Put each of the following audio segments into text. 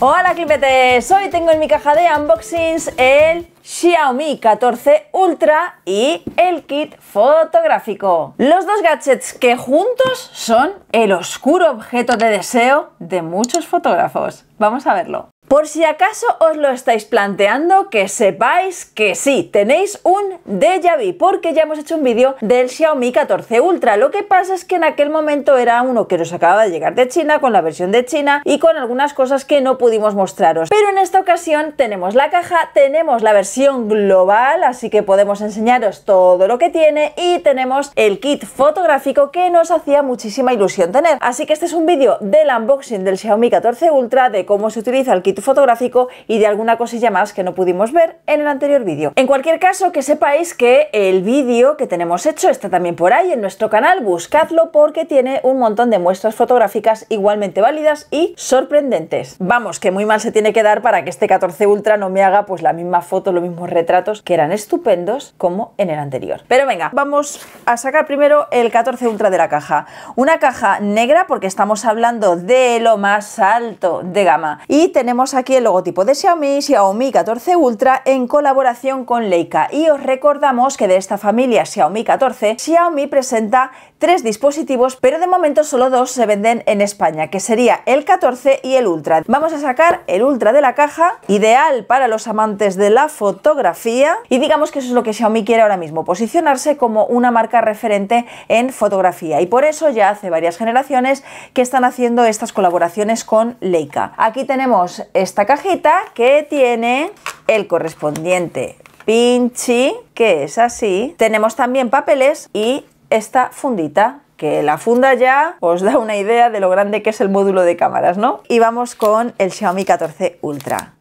Hola clipetes, hoy tengo en mi caja de unboxings el Xiaomi 14 Ultra y el kit fotográfico. Los dos gadgets que juntos son el oscuro objeto de deseo de muchos fotógrafos. Vamos a verlo. Por si acaso os lo estáis planteando, que sepáis que sí, tenéis un déjà vu, porque ya hemos hecho un vídeo del Xiaomi 14 Ultra. Lo que pasa es que en aquel momento era uno que nos acaba de llegar de China, con la versión de China y con algunas cosas que no pudimos mostraros. Pero en esta ocasión tenemos la caja, tenemos la versión global, así que podemos enseñaros todo lo que tiene y tenemos el kit fotográfico que nos hacía muchísima ilusión tener. Así que este es un vídeo del unboxing del Xiaomi 14 Ultra, de cómo se utiliza el kit fotográfico y de alguna cosilla más que no pudimos ver en el anterior vídeo. En cualquier caso, que sepáis que el vídeo que tenemos hecho está también por ahí en nuestro canal, buscadlo porque tiene un montón de muestras fotográficas igualmente válidas y sorprendentes. Vamos, que muy mal se tiene que dar para que este 14 Ultra no me haga pues la misma foto, los mismos retratos que eran estupendos como en el anterior. Pero venga, vamos a sacar primero el 14 Ultra de la caja. Una caja negra porque estamos hablando de lo más alto de gama y tenemos aquí el logotipo de Xiaomi, Xiaomi 14 Ultra en colaboración con Leica y os recordamos que de esta familia Xiaomi 14, Xiaomi presenta tres dispositivos, pero de momento solo dos se venden en España, que sería el 14 y el Ultra. Vamos a sacar el Ultra de la caja, ideal para los amantes de la fotografía y digamos que eso es lo que Xiaomi quiere ahora mismo, posicionarse como una marca referente en fotografía y por eso ya hace varias generaciones que están haciendo estas colaboraciones con Leica. Aquí tenemos esta cajita que tiene el correspondiente pinchi, que es así. Tenemos también papeles y esta fundita que la funda ya os da una idea de lo grande que es el módulo de cámaras, ¿no? Y vamos con el Xiaomi 14 Ultra.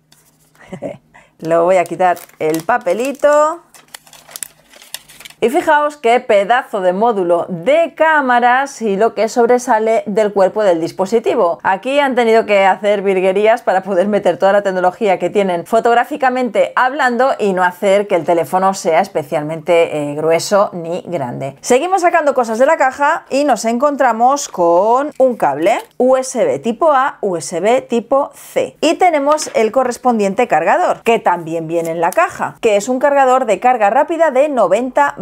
lo voy a quitar el papelito y fijaos qué pedazo de módulo de cámaras y lo que sobresale del cuerpo del dispositivo. Aquí han tenido que hacer virguerías para poder meter toda la tecnología que tienen fotográficamente hablando y no hacer que el teléfono sea especialmente eh, grueso ni grande. Seguimos sacando cosas de la caja y nos encontramos con un cable USB tipo A, USB tipo C. Y tenemos el correspondiente cargador, que también viene en la caja, que es un cargador de carga rápida de 90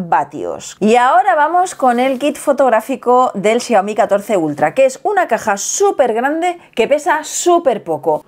y ahora vamos con el kit fotográfico del Xiaomi 14 Ultra, que es una caja súper grande que pesa súper poco.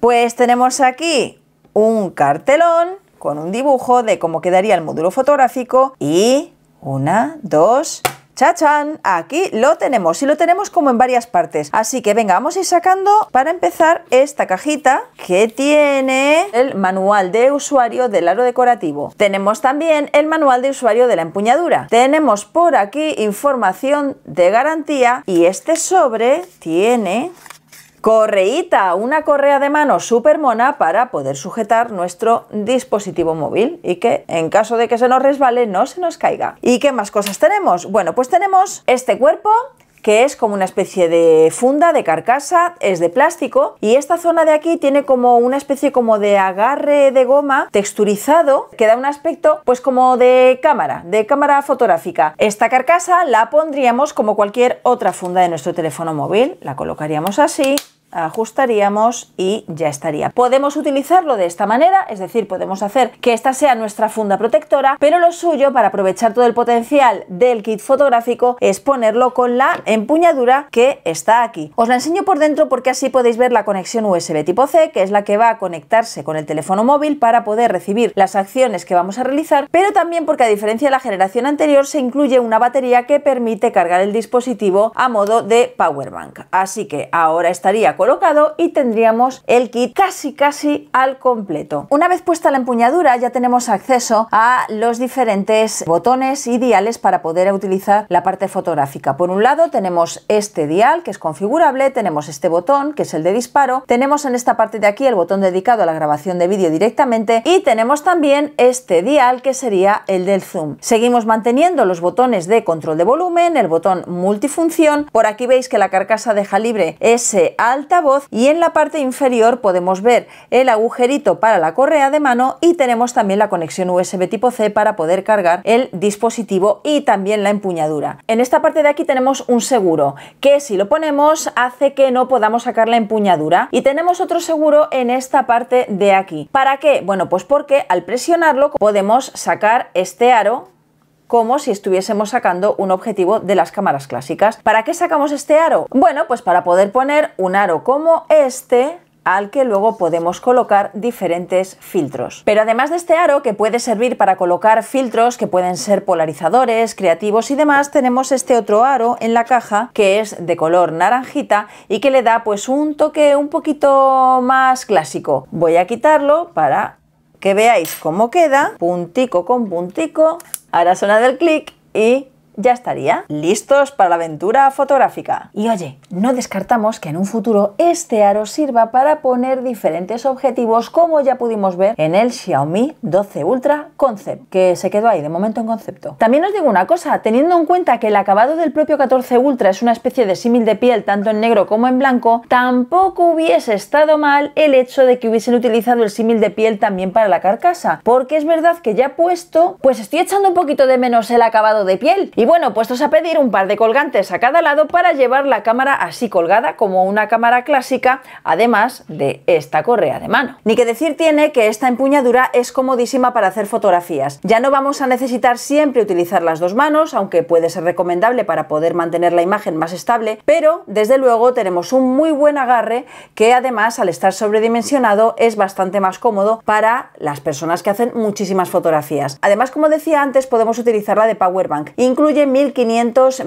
Pues tenemos aquí un cartelón con un dibujo de cómo quedaría el módulo fotográfico y una, dos, ¡Chachán! Aquí lo tenemos y lo tenemos como en varias partes. Así que venga, vamos a ir sacando para empezar esta cajita que tiene el manual de usuario del aro decorativo. Tenemos también el manual de usuario de la empuñadura. Tenemos por aquí información de garantía y este sobre tiene Correíta, una correa de mano súper mona para poder sujetar nuestro dispositivo móvil y que en caso de que se nos resbale no se nos caiga. ¿Y qué más cosas tenemos? Bueno, pues tenemos este cuerpo, que es como una especie de funda, de carcasa, es de plástico y esta zona de aquí tiene como una especie como de agarre de goma texturizado que da un aspecto pues como de cámara, de cámara fotográfica. Esta carcasa la pondríamos como cualquier otra funda de nuestro teléfono móvil, la colocaríamos así ajustaríamos y ya estaría. Podemos utilizarlo de esta manera, es decir, podemos hacer que esta sea nuestra funda protectora, pero lo suyo para aprovechar todo el potencial del kit fotográfico es ponerlo con la empuñadura que está aquí. Os la enseño por dentro porque así podéis ver la conexión USB tipo C, que es la que va a conectarse con el teléfono móvil para poder recibir las acciones que vamos a realizar, pero también porque a diferencia de la generación anterior se incluye una batería que permite cargar el dispositivo a modo de power bank. Así que ahora estaría colocado y tendríamos el kit casi casi al completo. Una vez puesta la empuñadura ya tenemos acceso a los diferentes botones ideales para poder utilizar la parte fotográfica. Por un lado tenemos este dial que es configurable, tenemos este botón que es el de disparo, tenemos en esta parte de aquí el botón dedicado a la grabación de vídeo directamente y tenemos también este dial que sería el del zoom. Seguimos manteniendo los botones de control de volumen, el botón multifunción, por aquí veis que la carcasa deja libre ese alt altavoz y en la parte inferior podemos ver el agujerito para la correa de mano y tenemos también la conexión USB tipo C para poder cargar el dispositivo y también la empuñadura. En esta parte de aquí tenemos un seguro que si lo ponemos hace que no podamos sacar la empuñadura y tenemos otro seguro en esta parte de aquí. ¿Para qué? Bueno, pues porque al presionarlo podemos sacar este aro como si estuviésemos sacando un objetivo de las cámaras clásicas. ¿Para qué sacamos este aro? Bueno, pues para poder poner un aro como este al que luego podemos colocar diferentes filtros. Pero además de este aro, que puede servir para colocar filtros que pueden ser polarizadores, creativos y demás, tenemos este otro aro en la caja que es de color naranjita y que le da pues un toque un poquito más clásico. Voy a quitarlo para que veáis cómo queda, puntico con puntico, Ahora zona del clic y ya estaría. ¿Listos para la aventura fotográfica? Y oye, no descartamos que en un futuro este aro sirva para poner diferentes objetivos como ya pudimos ver en el Xiaomi 12 Ultra Concept, que se quedó ahí de momento en concepto. También os digo una cosa, teniendo en cuenta que el acabado del propio 14 Ultra es una especie de símil de piel tanto en negro como en blanco, tampoco hubiese estado mal el hecho de que hubiesen utilizado el símil de piel también para la carcasa, porque es verdad que ya puesto, pues estoy echando un poquito de menos el acabado de piel. Y bueno, puestos a pedir un par de colgantes a cada lado para llevar la cámara así colgada como una cámara clásica, además de esta correa de mano. Ni que decir tiene que esta empuñadura es comodísima para hacer fotografías. Ya no vamos a necesitar siempre utilizar las dos manos, aunque puede ser recomendable para poder mantener la imagen más estable, pero desde luego tenemos un muy buen agarre que además al estar sobredimensionado es bastante más cómodo para las personas que hacen muchísimas fotografías. Además, como decía antes, podemos utilizarla de powerbank. Incluye 1500 1500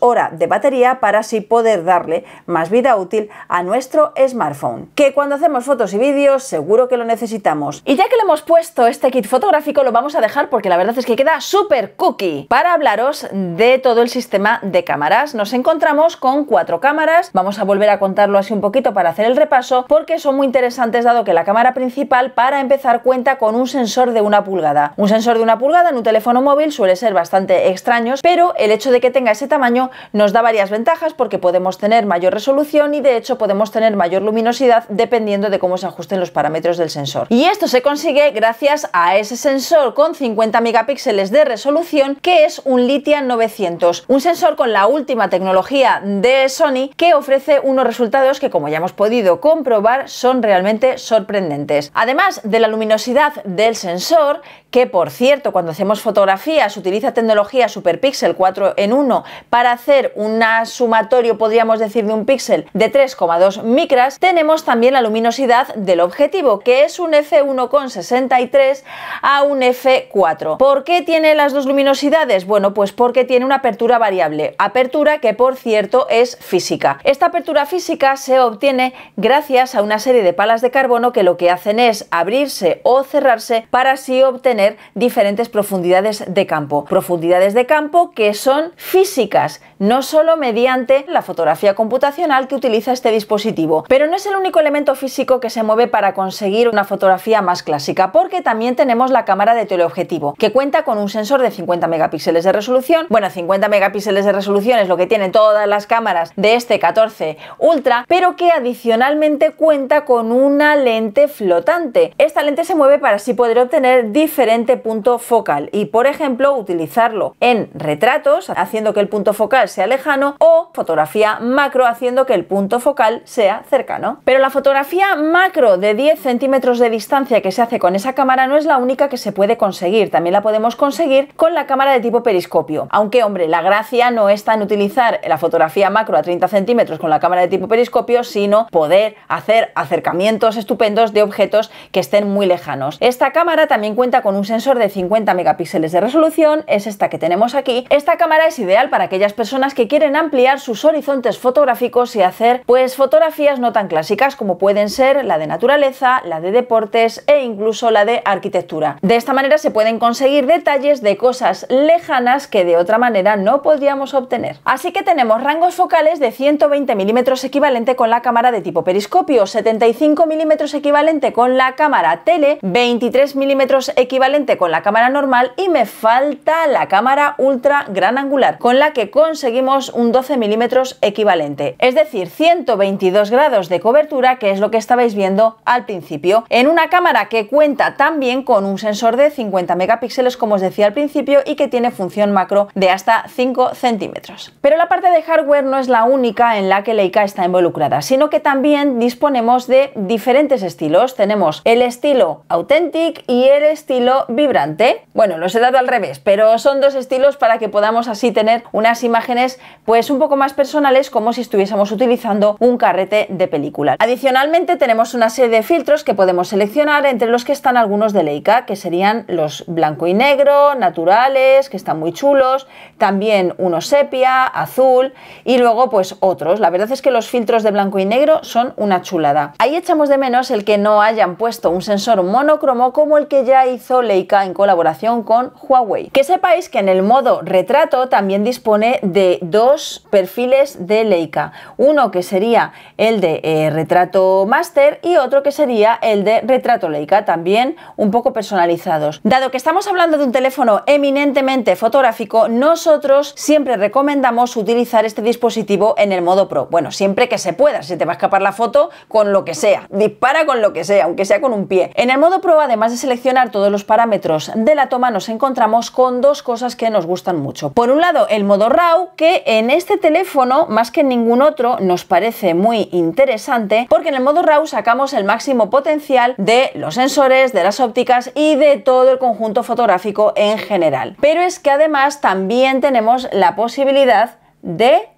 mAh de batería para así poder darle más vida útil a nuestro smartphone, que cuando hacemos fotos y vídeos seguro que lo necesitamos. Y ya que le hemos puesto este kit fotográfico lo vamos a dejar porque la verdad es que queda súper cookie. Para hablaros de todo el sistema de cámaras, nos encontramos con cuatro cámaras, vamos a volver a contarlo así un poquito para hacer el repaso porque son muy interesantes dado que la cámara principal para empezar cuenta con un sensor de una pulgada. Un sensor de una pulgada en un teléfono móvil suele ser bastante extraño pero el hecho de que tenga ese tamaño nos da varias ventajas porque podemos tener mayor resolución y de hecho podemos tener mayor luminosidad dependiendo de cómo se ajusten los parámetros del sensor. Y esto se consigue gracias a ese sensor con 50 megapíxeles de resolución que es un Litia 900, un sensor con la última tecnología de Sony que ofrece unos resultados que como ya hemos podido comprobar son realmente sorprendentes. Además de la luminosidad del sensor, que por cierto cuando hacemos fotografías utiliza tecnología super píxel, 4 en 1. Para hacer un sumatorio, podríamos decir, de un píxel de 3,2 micras, tenemos también la luminosidad del objetivo, que es un f1,63 a un f4. ¿Por qué tiene las dos luminosidades? Bueno, pues porque tiene una apertura variable, apertura que por cierto es física. Esta apertura física se obtiene gracias a una serie de palas de carbono que lo que hacen es abrirse o cerrarse para así obtener diferentes profundidades de campo. Profundidades de campo campo que son físicas, no solo mediante la fotografía computacional que utiliza este dispositivo. Pero no es el único elemento físico que se mueve para conseguir una fotografía más clásica, porque también tenemos la cámara de teleobjetivo, que cuenta con un sensor de 50 megapíxeles de resolución. Bueno, 50 megapíxeles de resolución es lo que tienen todas las cámaras de este 14 Ultra, pero que adicionalmente cuenta con una lente flotante. Esta lente se mueve para así poder obtener diferente punto focal y, por ejemplo, utilizarlo en retratos, haciendo que el punto focal sea lejano, o fotografía macro, haciendo que el punto focal sea cercano. Pero la fotografía macro de 10 centímetros de distancia que se hace con esa cámara no es la única que se puede conseguir, también la podemos conseguir con la cámara de tipo periscopio. Aunque, hombre, la gracia no está en utilizar la fotografía macro a 30 centímetros con la cámara de tipo periscopio, sino poder hacer acercamientos estupendos de objetos que estén muy lejanos. Esta cámara también cuenta con un sensor de 50 megapíxeles de resolución, es esta que tenemos aquí, esta cámara es ideal para aquellas personas que quieren ampliar sus horizontes fotográficos y hacer pues fotografías no tan clásicas como pueden ser la de naturaleza, la de deportes e incluso la de arquitectura. De esta manera se pueden conseguir detalles de cosas lejanas que de otra manera no podríamos obtener. Así que tenemos rangos focales de 120 milímetros equivalente con la cámara de tipo periscopio, 75 milímetros equivalente con la cámara tele, 23 milímetros equivalente con la cámara normal y me falta la cámara ultra gran angular, con la que conseguimos un 12 milímetros equivalente, es decir, 122 grados de cobertura, que es lo que estabais viendo al principio, en una cámara que cuenta también con un sensor de 50 megapíxeles, como os decía al principio, y que tiene función macro de hasta 5 centímetros. Pero la parte de hardware no es la única en la que Leica está involucrada, sino que también disponemos de diferentes estilos. Tenemos el estilo Authentic y el estilo Vibrante. Bueno, los he dado al revés, pero son dos estilos para que podamos así tener unas imágenes pues un poco más personales como si estuviésemos utilizando un carrete de película. Adicionalmente tenemos una serie de filtros que podemos seleccionar entre los que están algunos de Leica que serían los blanco y negro, naturales, que están muy chulos, también uno sepia, azul y luego pues otros. La verdad es que los filtros de blanco y negro son una chulada. Ahí echamos de menos el que no hayan puesto un sensor monocromo como el que ya hizo Leica en colaboración con Huawei. Que sepáis que en el modo retrato también dispone de dos perfiles de Leica, uno que sería el de eh, retrato máster y otro que sería el de retrato Leica, también un poco personalizados. Dado que estamos hablando de un teléfono eminentemente fotográfico, nosotros siempre recomendamos utilizar este dispositivo en el modo pro. Bueno, siempre que se pueda, si te va a escapar la foto con lo que sea, dispara con lo que sea, aunque sea con un pie. En el modo pro, además de seleccionar todos los parámetros de la toma, nos encontramos con dos cosas que nos gustan gustan mucho. Por un lado, el modo RAW, que en este teléfono, más que en ningún otro, nos parece muy interesante, porque en el modo RAW sacamos el máximo potencial de los sensores, de las ópticas y de todo el conjunto fotográfico en general. Pero es que además también tenemos la posibilidad de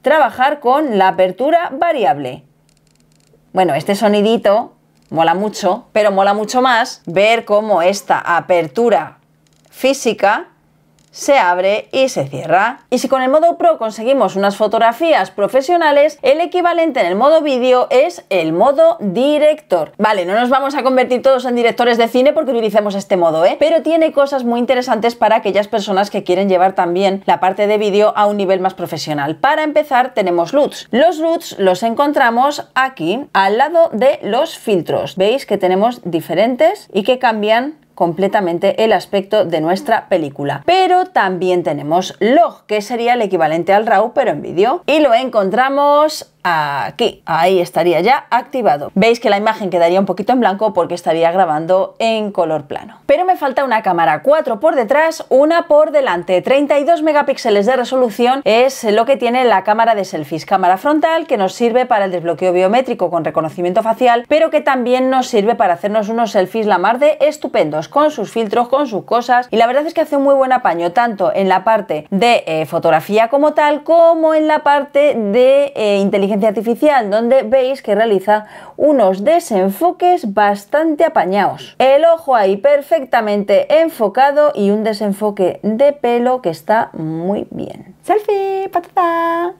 trabajar con la apertura variable. Bueno, este sonidito mola mucho, pero mola mucho más ver cómo esta apertura física se abre y se cierra. Y si con el modo Pro conseguimos unas fotografías profesionales, el equivalente en el modo vídeo es el modo director. Vale, no nos vamos a convertir todos en directores de cine porque utilicemos este modo, ¿eh? Pero tiene cosas muy interesantes para aquellas personas que quieren llevar también la parte de vídeo a un nivel más profesional. Para empezar, tenemos LUTs. Los LUTs los encontramos aquí, al lado de los filtros. Veis que tenemos diferentes y que cambian completamente el aspecto de nuestra película. Pero también tenemos log, que sería el equivalente al RAW pero en vídeo. Y lo encontramos aquí. Ahí estaría ya activado. Veis que la imagen quedaría un poquito en blanco porque estaría grabando en color plano. Pero me falta una cámara 4 por detrás, una por delante. 32 megapíxeles de resolución es lo que tiene la cámara de selfies. Cámara frontal que nos sirve para el desbloqueo biométrico con reconocimiento facial, pero que también nos sirve para hacernos unos selfies la mar de estupendos con sus filtros, con sus cosas. Y la verdad es que hace un muy buen apaño tanto en la parte de eh, fotografía como tal, como en la parte de eh, inteligencia artificial donde veis que realiza unos desenfoques bastante apañados. El ojo ahí perfectamente enfocado y un desenfoque de pelo que está muy bien. ¡Selfie! ¡Patata!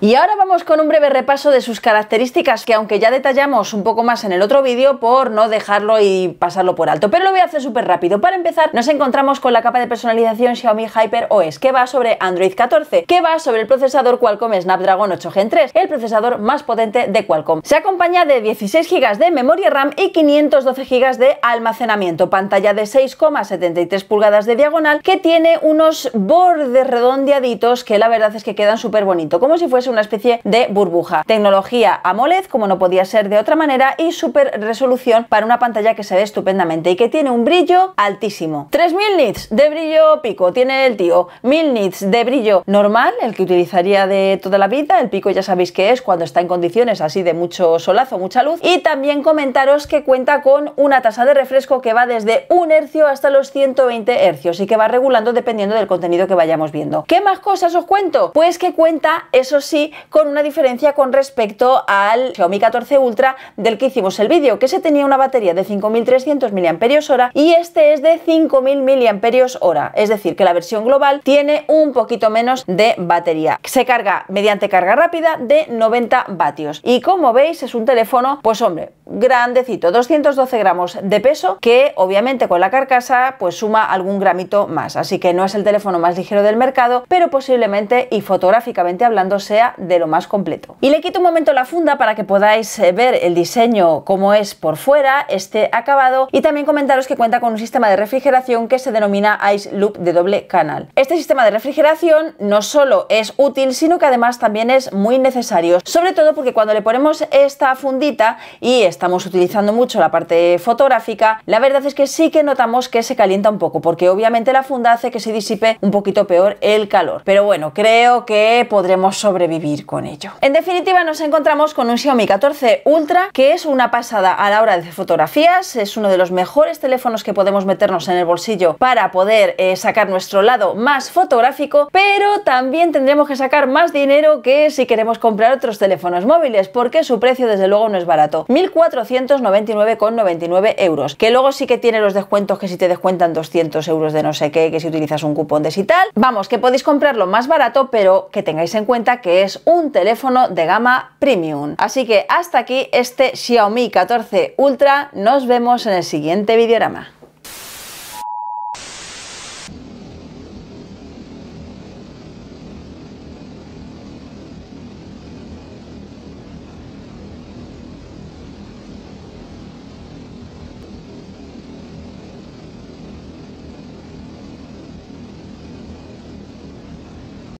Y ahora vamos con un breve repaso de sus características que aunque ya detallamos un poco más en el otro vídeo por no dejarlo y pasarlo por alto, pero lo voy a hacer súper rápido. Para empezar nos encontramos con la capa de personalización Xiaomi Hyper OS que va sobre Android 14, que va sobre el procesador Qualcomm Snapdragon 8 Gen 3, el procesador más potente de Qualcomm. Se acompaña de 16 GB de memoria RAM y 512 GB de almacenamiento, pantalla de 6,73 pulgadas de diagonal que tiene unos bordes redondeaditos que la verdad es que quedan súper bonito, como si fuese una especie de burbuja. Tecnología AMOLED, como no podía ser de otra manera, y super resolución para una pantalla que se ve estupendamente y que tiene un brillo altísimo. 3000 nits de brillo pico tiene el tío, 1000 nits de brillo normal, el que utilizaría de toda la vida, el pico ya sabéis que es cuando está en condiciones así de mucho solazo, mucha luz, y también comentaros que cuenta con una tasa de refresco que va desde un hercio hasta los 120 hercios y que va regulando dependiendo del contenido que vayamos viendo. ¿Qué más cosas os cuento? Pues que cuenta, eso sí, con una diferencia con respecto al Xiaomi 14 Ultra del que hicimos el vídeo, que se tenía una batería de 5300 mAh y este es de 5000 mAh, es decir, que la versión global tiene un poquito menos de batería. Se carga mediante carga rápida de 90 vatios y como veis es un teléfono, pues hombre, grandecito, 212 gramos de peso que obviamente con la carcasa pues suma algún gramito más, así que no es el teléfono más ligero del mercado, pero posiblemente y fotográficamente hablando se de lo más completo. Y le quito un momento la funda para que podáis eh, ver el diseño como es por fuera, este acabado y también comentaros que cuenta con un sistema de refrigeración que se denomina Ice Loop de doble canal. Este sistema de refrigeración no solo es útil, sino que además también es muy necesario, sobre todo porque cuando le ponemos esta fundita y estamos utilizando mucho la parte fotográfica, la verdad es que sí que notamos que se calienta un poco, porque obviamente la funda hace que se disipe un poquito peor el calor. Pero bueno, creo que podremos sobre vivir con ello. En definitiva nos encontramos con un Xiaomi 14 Ultra que es una pasada a la hora de fotografías, es uno de los mejores teléfonos que podemos meternos en el bolsillo para poder eh, sacar nuestro lado más fotográfico, pero también tendremos que sacar más dinero que si queremos comprar otros teléfonos móviles porque su precio desde luego no es barato, 1499,99 euros, que luego sí que tiene los descuentos que si te descuentan 200 euros de no sé qué, que si utilizas un cupón de si tal, vamos, que podéis comprarlo más barato pero que tengáis en cuenta que es un teléfono de gama premium. Así que hasta aquí este Xiaomi 14 Ultra, nos vemos en el siguiente videorama.